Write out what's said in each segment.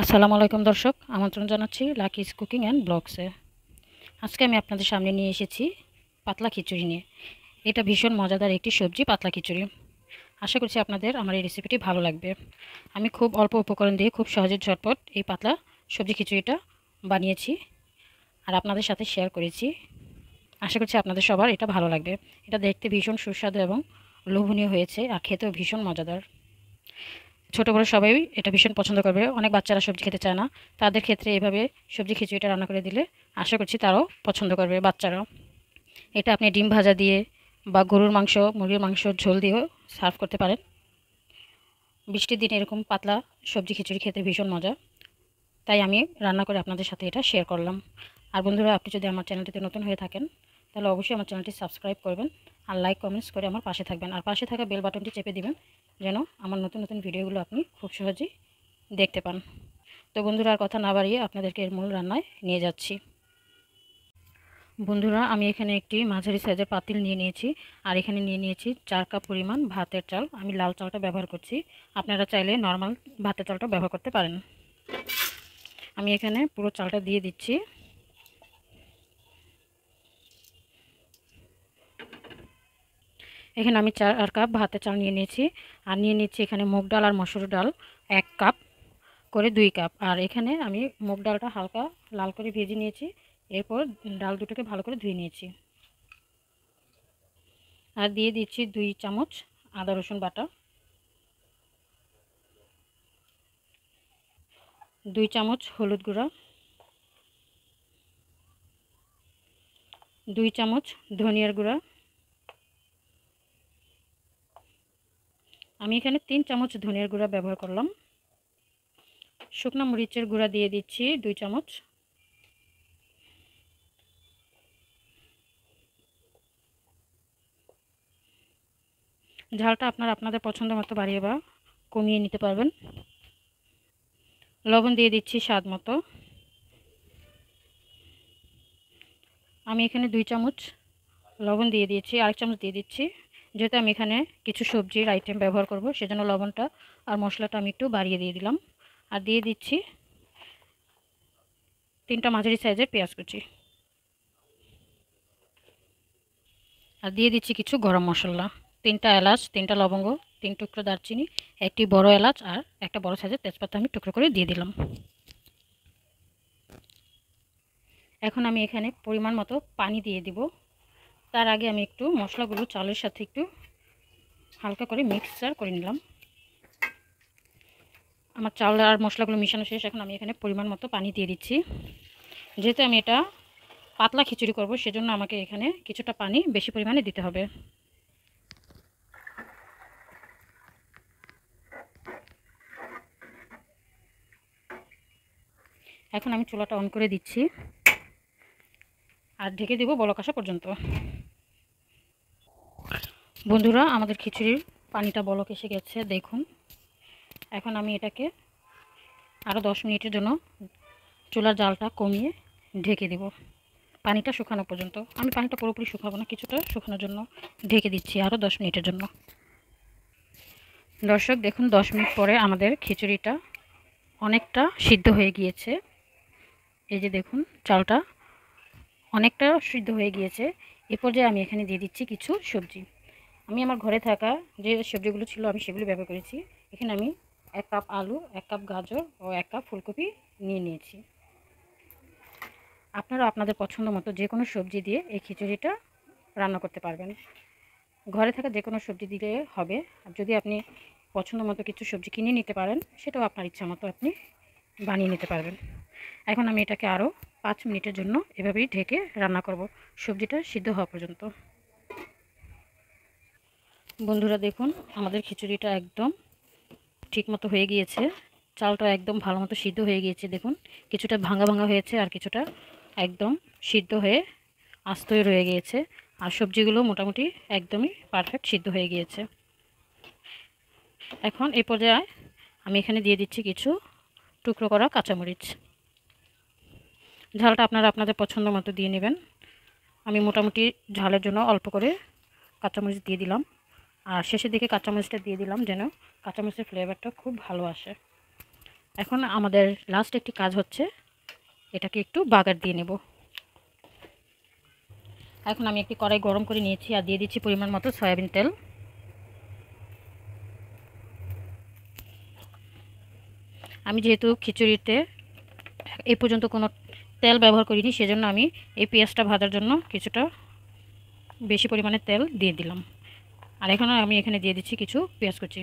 আসসালামু আলাইকুম দর্শক আমন্ত্রণ জানাচ্ছি লাকিজ কুকিং অ্যান্ড ব্লগসে আজকে আমি আপনাদের সামনে নিয়ে এসেছি পাতলা খিচুড়ি নিয়ে এটা ভীষণ মজাদার একটি সবজি পাতলা খিচুড়ি আশা করছি আপনাদের আমার এই রেসিপিটি ভালো লাগবে আমি খুব অল্প উপকরণ দিয়ে খুব সহজে ঝটপট এই পাতলা সবজি খিচুড়িটা বানিয়েছি আর আপনাদের সাথে শেয়ার করেছি আশা করছি আপনাদের সবার এটা ভালো লাগবে এটা দেখতে ভীষণ সুস্বাদু এবং লোভনীয় হয়েছে আর খেতেও ভীষণ মজাদার ছোটো বড়ো সবাই এটা ভীষণ পছন্দ করবে অনেক বাচ্চারা সবজি খেতে চায় না তাদের ক্ষেত্রে এভাবে সবজি খিচুড়িটা রান্না করে দিলে আশা করছি তারাও পছন্দ করবে বাচ্চারাও এটা আপনি ডিম ভাজা দিয়ে বা গরুর মাংস মুরগির মাংস ঝোল দিয়েও সার্ভ করতে পারেন বৃষ্টির দিনে এরকম পাতলা সবজি খিচুড়ি খেতে ভীষণ মজা তাই আমি রান্না করে আপনাদের সাথে এটা শেয়ার করলাম আর বন্ধুরা আপনি যদি আমার চ্যানেলটিতে নতুন হয়ে থাকেন তাহলে অবশ্যই আমার চ্যানেলটি সাবস্ক্রাইব করবেন আর লাইক কমেন্টস করে আমার পাশে থাকবেন আর পাশে থাকা বেল বাটনটি চেপে দিবেন যেন আমার নতুন নতুন ভিডিওগুলো আপনি খুব সহজেই দেখতে পান তো বন্ধুরা আর কথা না বাড়িয়ে আপনাদেরকে এর মূল রান্নায় নিয়ে যাচ্ছি বন্ধুরা আমি এখানে একটি মাঝারি সাইজের পাতিল নিয়ে নিয়েছি আর এখানে নিয়ে নিয়েছি চার কাপ পরিমাণ ভাতের চাল আমি লাল চালটা ব্যবহার করছি আপনারা চাইলে নর্মাল ভাতের চালটা ব্যবহার করতে পারেন আমি এখানে পুরো চালটা দিয়ে দিচ্ছি এখানে আমি চার কাপ ভাতের চাল নিয়ে নিয়েছি আর নিয়ে নিচ্ছি এখানে মুগ ডাল আর মসুর ডাল এক কাপ করে দুই কাপ আর এখানে আমি মুগ ডালটা হালকা লাল করে ভেজে নিয়েছি এরপর ডাল দুটোকে ভালো করে ধুয়ে নিয়েছি আর দিয়ে দিচ্ছি দুই চামচ আদা রসুন বাটা দুই চামচ হলুদ গুঁড়া দুই চামচ ধনিয়ার গুঁড়া আমি এখানে তিন চামচ ধনিয়ার গুঁড়া ব্যবহার করলাম শুকনা মরিচের গুঁড়া দিয়ে দিচ্ছি দুই চামচ ঝালটা আপনার আপনাদের পছন্দ মতো বাড়িয়ে বা কমিয়ে নিতে পারবেন লবণ দিয়ে দিচ্ছি স্বাদ মতো আমি এখানে দুই চামচ লবণ দিয়ে দিয়েছি আরেক চামচ দিয়ে দিচ্ছি যেহেতু আমি এখানে কিছু সবজির আইটেম ব্যবহার করব সেজন্য লবণটা আর মশলাটা আমি একটু বাড়িয়ে দিয়ে দিলাম আর দিয়ে দিচ্ছি তিনটা মাঝারি সাইজের পেঁয়াজ কুচি আর দিয়ে দিচ্ছি কিছু গরম মশলা তিনটা এলাচ তিনটা লবঙ্গ তিন টুকরো দারচিনি একটি বড় এলাচ আর একটা বড় সাইজের তেজপাতা আমি টুকরো করে দিয়ে দিলাম এখন আমি এখানে পরিমাণ মতো পানি দিয়ে দিব তার আগে আমি একটু মশলাগুলো চালের সাথে একটু হালকা করে মিক্সচার করে নিলাম আমার চাল আর মশলাগুলো মিশানো শেষ এখন আমি এখানে পরিমাণ মতো পানি দিয়ে দিচ্ছি যেহেতু আমি এটা পাতলা খিচুড়ি করব সেজন্য আমাকে এখানে কিছুটা পানি বেশি পরিমাণে দিতে হবে এখন আমি চুলাটা অন করে দিচ্ছি আর ঢেকে দেবো বলক আসা পর্যন্ত বন্ধুরা আমাদের খিচুড়ির পানিটা বলক এসে গেছে দেখুন এখন আমি এটাকে আরও দশ মিনিটের জন্য চুলার জালটা কমিয়ে ঢেকে দেব পানিটা শুকানো পর্যন্ত আমি পানিটা পুরোপুরি শুকাবো না কিছুটা শুকানোর জন্য ঢেকে দিচ্ছি আরও দশ মিনিটের জন্য দর্শক দেখুন দশ মিনিট পরে আমাদের খিচুড়িটা অনেকটা সিদ্ধ হয়ে গিয়েছে এই যে দেখুন চালটা অনেকটা সিদ্ধ হয়ে গিয়েছে এ পর্যায়ে আমি এখানে দিয়ে দিচ্ছি কিছু সবজি আমি আমার ঘরে থাকা যে সবজিগুলো ছিল আমি সেগুলো ব্যবহার করেছি এখানে আমি এক কাপ আলু এক কাপ গাজর ও এক কাপ ফুলকপি নিয়ে নিয়েছি আপনারা আপনাদের পছন্দ মতো যে কোনো সবজি দিয়ে এই খিচুড়িটা রান্না করতে পারবেন ঘরে থাকা যে কোনো সবজি দিলে হবে আর যদি আপনি পছন্দ মতো কিছু সবজি কিনে নিতে পারেন সেটাও আপনার ইচ্ছা মতো আপনি বানিয়ে নিতে পারবেন এখন আমি এটাকে আরও পাঁচ মিনিটের জন্য এভাবেই ঢেকে রান্না করব সবজিটা সিদ্ধ হওয়া পর্যন্ত বন্ধুরা দেখুন আমাদের খিচুড়িটা একদম ঠিকমতো হয়ে গিয়েছে চালটা একদম ভালো মতো সিদ্ধ হয়ে গিয়েছে দেখুন কিছুটা ভাঙা ভাঙা হয়েছে আর কিছুটা একদম সিদ্ধ হয়ে আস্তই রয়ে গিয়েছে আর সবজিগুলো মোটামুটি একদমই পারফেক্ট সিদ্ধ হয়ে গিয়েছে এখন এ পর্যায়ে আমি এখানে দিয়ে দিচ্ছি কিছু টুকরো করা কাঁচামরিচ ঝালটা আপনারা আপনাদের পছন্দ মতো দিয়ে নেবেন আমি মোটামুটি ঝালের জন্য অল্প করে কাঁচামরিচ দিয়ে দিলাম আর শেষের দিকে কাঁচামরিচটা দিয়ে দিলাম যেন কাঁচামরিচের ফ্লেভারটা খুব ভালো আসে এখন আমাদের লাস্ট একটি কাজ হচ্ছে এটাকে একটু বাগার দিয়ে নেব এখন আমি একটি কড়াই গরম করে নিয়েছি আর দিয়ে দিচ্ছি পরিমাণ মতো সয়াবিন তেল আমি যেহেতু খিচুড়িতে এই পর্যন্ত কোনো তেল ব্যবহার করিনি সেজন্য আমি এই পেঁয়াজটা ভাজার জন্য কিছুটা বেশি পরিমাণে তেল দিয়ে দিলাম আর এখন আমি এখানে দিয়ে দিচ্ছি কিছু পেঁয়াজ কুচি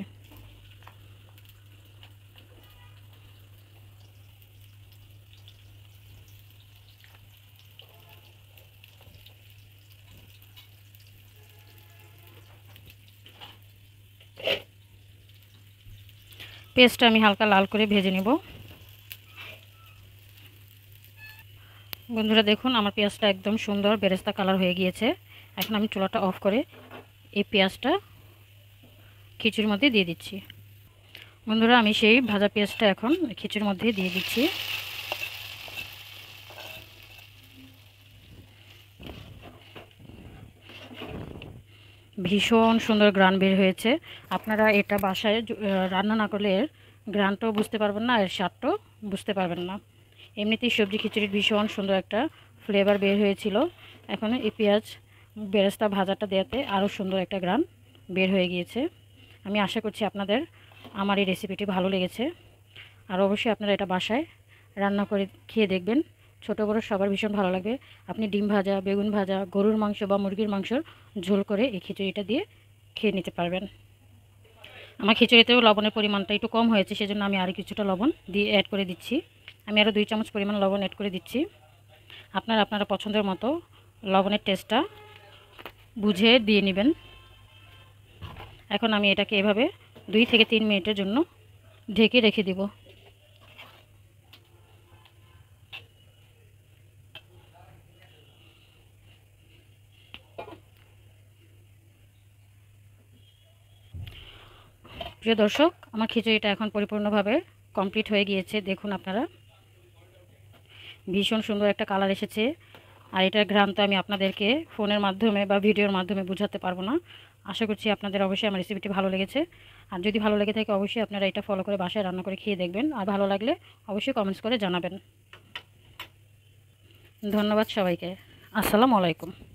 পেস্টটা আমি হালকা লাল করে ভেজে নেব বন্ধুরা দেখুন আমার পেঁয়াজটা একদম সুন্দর বেরেস্তা কালার হয়ে গিয়েছে এখন আমি চুলাটা অফ করে এই পেঁয়াজটা খিচুড়ির মধ্যে দিয়ে দিচ্ছি বন্ধুরা আমি সেই ভাজা পেঁয়াজটা এখন খিচুড়ির মধ্যে দিয়ে দিচ্ছি ভীষণ সুন্দর গ্রান বের হয়েছে আপনারা এটা বাসায় রান্না না করলে এর গ্রানটাও বুঝতে পারবেন না এর স্বাদটাও বুঝতে পারবেন না এমনিতেই সবজি খিচুড়ির ভীষণ সুন্দর একটা ফ্লেভার বের হয়েছিল এখন এই পেঁয়াজ বেরেস্তা ভাজাটা দেওয়াতে আরও সুন্দর একটা গ্রান বের হয়ে গিয়েছে আমি আশা করছি আপনাদের আমার এই রেসিপিটি ভালো লেগেছে আর অবশ্যই আপনারা এটা বাসায় রান্না করে খেয়ে দেখবেন ছোটো বড়ো সবার ভীষণ ভালো লাগবে আপনি ডিম ভাজা বেগুন ভাজা গরুর মাংস বা মুরগির মাংসর ঝোল করে এই খিচুড়িটা দিয়ে খেয়ে নিতে পারবেন আমার খিচুড়িতেও লবণের পরিমাণটা একটু কম হয়েছে সেজন্য আমি আর কিছুটা লবণ দিয়ে অ্যাড করে দিচ্ছি আমি আরও দুই চামচ পরিমাণ লবণ এড করে দিচ্ছি আপনারা আপনারা পছন্দের মতো লবণের টেস্টটা বুঝে দিয়ে নেবেন এখন আমি এটাকে এভাবে দুই থেকে তিন মিনিটের জন্য ঢেকে রেখে দিব প্রিয় দর্শক আমার খিচুড়িটা এখন পরিপূর্ণভাবে কমপ্লিট হয়ে গিয়েছে দেখুন আপনারা ভীষণ সুন্দর একটা কালার এসেছে আর এটার ঘ্রাণ তো আমি আপনাদেরকে ফোনের মাধ্যমে বা ভিডিওর মাধ্যমে বোঝাতে পারবো না আশা করছি আপনাদের অবশ্যই আমার রেসিপিটি ভালো লেগেছে আর যদি ভালো লেগে থাকে অবশ্যই আপনারা এটা ফলো করে বাসায় রান্না করে খেয়ে দেখবেন আর ভালো লাগলে অবশ্যই কমেন্টস করে জানাবেন ধন্যবাদ সবাইকে আসসালামু আলাইকুম